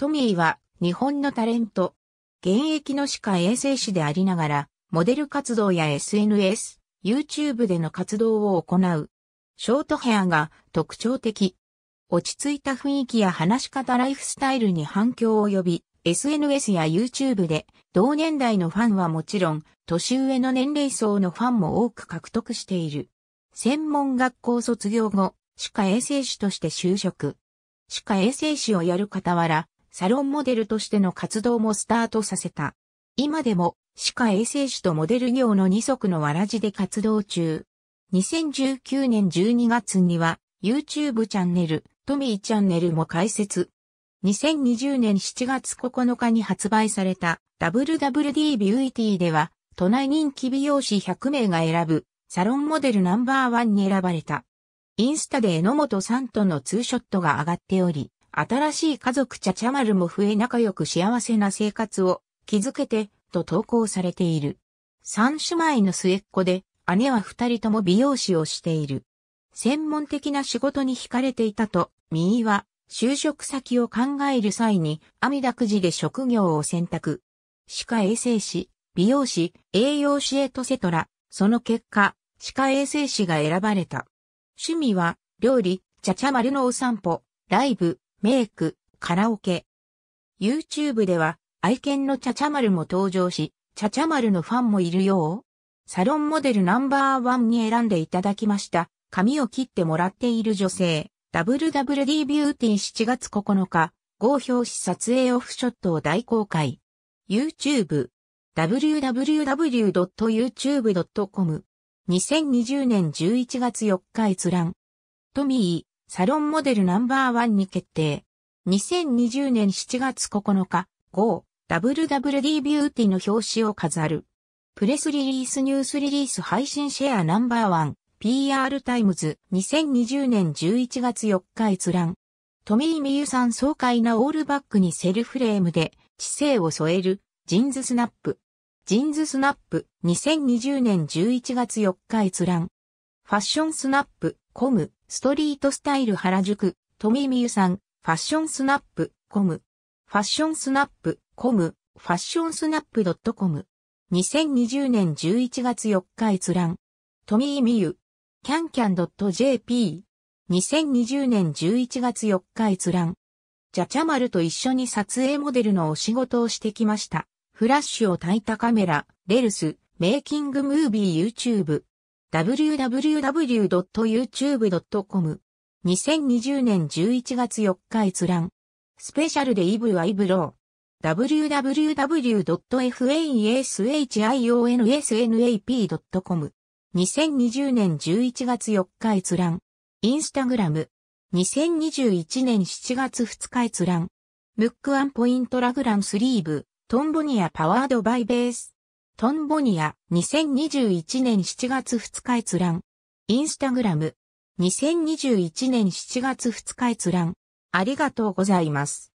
トミーは日本のタレント。現役の歯科衛生士でありながら、モデル活動や SNS、YouTube での活動を行う。ショートヘアが特徴的。落ち着いた雰囲気や話し方ライフスタイルに反響を呼び、SNS や YouTube で同年代のファンはもちろん、年上の年齢層のファンも多く獲得している。専門学校卒業後、歯科衛生士として就職。歯科衛生士をやる傍ら、サロンモデルとしての活動もスタートさせた。今でも、歯科衛生士とモデル業の二足のわらじで活動中。2019年12月には、YouTube チャンネル、トミーチャンネルも開設。2020年7月9日に発売された WWD ビューイティでは、都内人気美容師100名が選ぶ、サロンモデルナンバーワンに選ばれた。インスタで榎本さんとのツーショットが上がっており、新しい家族チャチャ丸も増え仲良く幸せな生活を築けて、と投稿されている。三姉妹の末っ子で、姉は二人とも美容師をしている。専門的な仕事に惹かれていたと、右は、就職先を考える際に、阿弥陀くじで職業を選択。歯科衛生士、美容師、栄養士へとセトラ、その結果、歯科衛生士が選ばれた。趣味は、料理、ちゃちゃ丸のお散歩、ライブ、メイク、カラオケ。YouTube では、愛犬のチャチャマルも登場し、チャチャマルのファンもいるよう。サロンモデルナンバーワンに選んでいただきました。髪を切ってもらっている女性、WWD ビューティー7月9日、合評し撮影オフショットを大公開。YouTube、www.youtube.com、2020年11月4日閲覧。トミー、サロンモデルナンバーワンに決定。2020年7月9日、GO! WWD ビューティの表紙を飾る。プレスリリースニュースリリース配信シェアナンバーワン、PR タイムズ、2020年11月4日閲覧。トミー・ミユさん爽快なオールバックにセルフレームで、知性を添える、ジーンズスナップ。ジーンズスナップ、2020年11月4日閲覧。ファッションスナップ、コム。ストリートスタイル原宿、富美優さん、ファッションスナップ、コム。ファッションスナップ、コム、ファッションスナップ .com。2020年11月4日閲覧。富井美ユキャンキャン .jp。2020年11月4日閲覧。ジャチャマルと一緒に撮影モデルのお仕事をしてきました。フラッシュを焚いたカメラ、レルス、メイキングムービー YouTube。www.youtube.com 2020年11月4日閲覧スペシャルでイブはイブロー w w w f a s h i o n s n a p c o m 2020年11月4日閲覧インスタグラム2021年7月2日閲覧ムックアンポイントラグランスリーブトンボニアパワードバイベーストンボニア、2021年7月2日閲覧。インスタグラム、2021年7月2日閲覧。ありがとうございます。